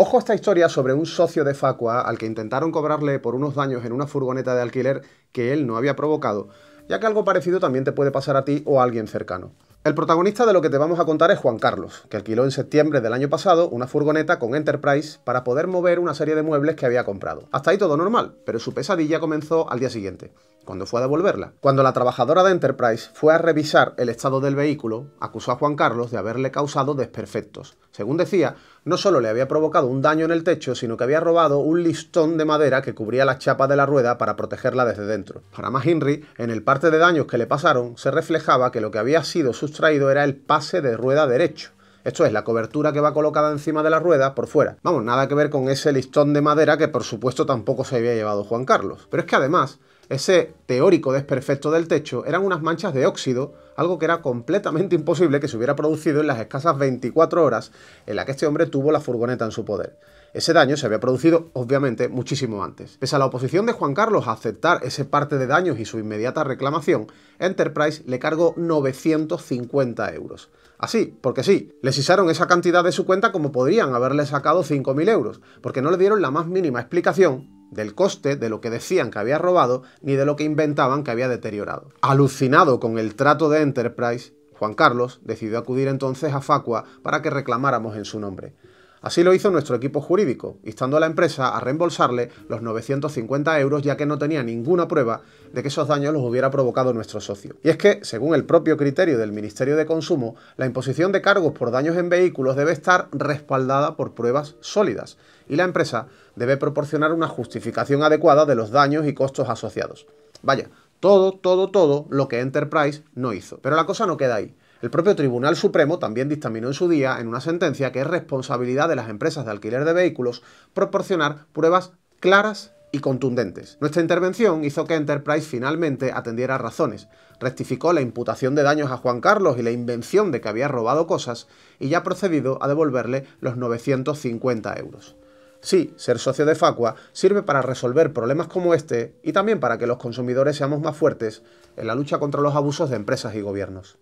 Ojo a esta historia sobre un socio de Facua al que intentaron cobrarle por unos daños en una furgoneta de alquiler que él no había provocado, ya que algo parecido también te puede pasar a ti o a alguien cercano. El protagonista de lo que te vamos a contar es Juan Carlos, que alquiló en septiembre del año pasado una furgoneta con Enterprise para poder mover una serie de muebles que había comprado. Hasta ahí todo normal, pero su pesadilla comenzó al día siguiente cuando fue a devolverla. Cuando la trabajadora de Enterprise fue a revisar el estado del vehículo, acusó a Juan Carlos de haberle causado desperfectos. Según decía, no solo le había provocado un daño en el techo, sino que había robado un listón de madera que cubría la chapa de la rueda para protegerla desde dentro. Para más Henry, en el parte de daños que le pasaron, se reflejaba que lo que había sido sustraído era el pase de rueda derecho esto es la cobertura que va colocada encima de la rueda por fuera. Vamos, nada que ver con ese listón de madera que por supuesto tampoco se había llevado Juan Carlos. Pero es que además, ese teórico desperfecto del techo eran unas manchas de óxido, algo que era completamente imposible que se hubiera producido en las escasas 24 horas en las que este hombre tuvo la furgoneta en su poder. Ese daño se había producido, obviamente, muchísimo antes. Pese a la oposición de Juan Carlos a aceptar ese parte de daños y su inmediata reclamación, Enterprise le cargó 950 euros. Así, porque sí, les izaron esa cantidad de su cuenta como podrían haberle sacado 5.000 euros, porque no le dieron la más mínima explicación del coste de lo que decían que había robado ni de lo que inventaban que había deteriorado. Alucinado con el trato de Enterprise, Juan Carlos decidió acudir entonces a Facua para que reclamáramos en su nombre. Así lo hizo nuestro equipo jurídico, instando a la empresa a reembolsarle los 950 euros ya que no tenía ninguna prueba de que esos daños los hubiera provocado nuestro socio. Y es que, según el propio criterio del Ministerio de Consumo, la imposición de cargos por daños en vehículos debe estar respaldada por pruebas sólidas y la empresa debe proporcionar una justificación adecuada de los daños y costos asociados. Vaya, todo, todo, todo lo que Enterprise no hizo. Pero la cosa no queda ahí. El propio Tribunal Supremo también dictaminó en su día, en una sentencia, que es responsabilidad de las empresas de alquiler de vehículos proporcionar pruebas claras y contundentes. Nuestra intervención hizo que Enterprise finalmente atendiera razones, rectificó la imputación de daños a Juan Carlos y la invención de que había robado cosas y ya ha procedido a devolverle los 950 euros. Sí, ser socio de Facua sirve para resolver problemas como este y también para que los consumidores seamos más fuertes en la lucha contra los abusos de empresas y gobiernos.